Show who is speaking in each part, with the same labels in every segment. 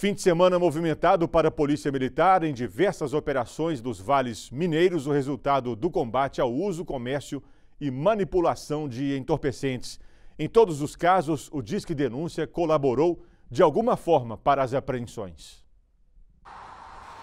Speaker 1: Fim de semana movimentado para a Polícia Militar em diversas operações dos vales mineiros, o resultado do combate ao uso, comércio e manipulação de entorpecentes. Em todos os casos, o Disque Denúncia colaborou de alguma forma para as apreensões.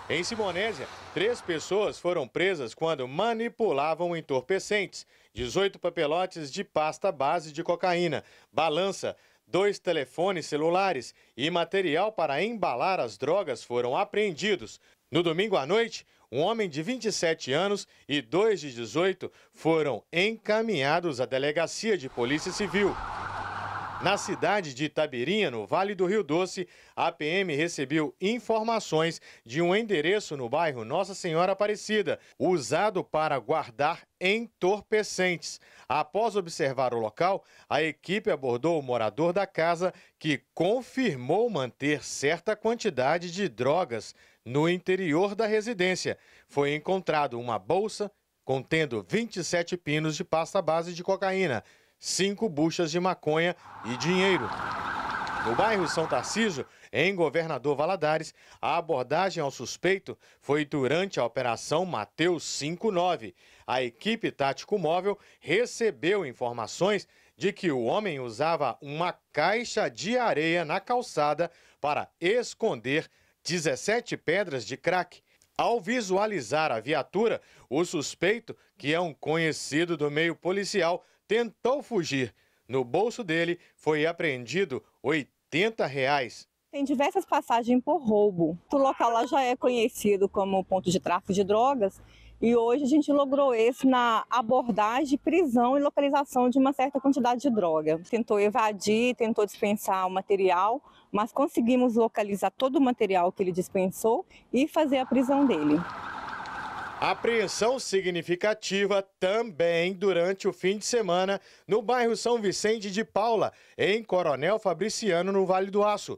Speaker 1: Em Simonésia, três pessoas foram presas quando manipulavam entorpecentes, 18 papelotes de pasta base de cocaína, balança, dois telefones celulares e material para embalar as drogas foram apreendidos. No domingo à noite, um homem de 27 anos e dois de 18 foram encaminhados à delegacia de Polícia Civil. Na cidade de Itabirinha, no Vale do Rio Doce, a PM recebeu informações de um endereço no bairro Nossa Senhora Aparecida, usado para guardar entorpecentes. Após observar o local, a equipe abordou o morador da casa que confirmou manter certa quantidade de drogas no interior da residência. Foi encontrado uma bolsa contendo 27 pinos de pasta base de cocaína cinco buchas de maconha e dinheiro. No bairro São Tarciso, em Governador Valadares, a abordagem ao suspeito foi durante a Operação Mateus 59. A equipe tático móvel recebeu informações de que o homem usava uma caixa de areia na calçada para esconder 17 pedras de crack. Ao visualizar a viatura, o suspeito, que é um conhecido do meio policial, tentou fugir. No bolso dele foi apreendido 80 reais.
Speaker 2: Tem diversas passagens por roubo. O local lá já é conhecido como ponto de tráfico de drogas e hoje a gente logrou esse na abordagem, prisão e localização de uma certa quantidade de droga. Tentou evadir, tentou dispensar o material, mas conseguimos localizar todo o material que ele dispensou e fazer a prisão dele.
Speaker 1: Apreensão significativa também durante o fim de semana no bairro São Vicente de Paula, em Coronel Fabriciano, no Vale do Aço.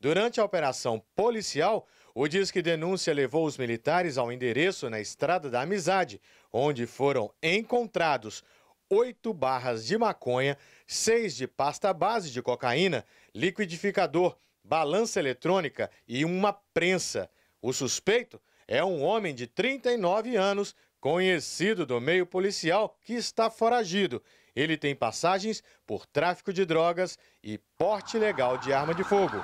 Speaker 1: Durante a operação policial, o Disque Denúncia levou os militares ao endereço na Estrada da Amizade, onde foram encontrados oito barras de maconha, seis de pasta base de cocaína, liquidificador, balança eletrônica e uma prensa. O suspeito é um homem de 39 anos, conhecido do meio policial, que está foragido. Ele tem passagens por tráfico de drogas e porte ilegal de arma de fogo.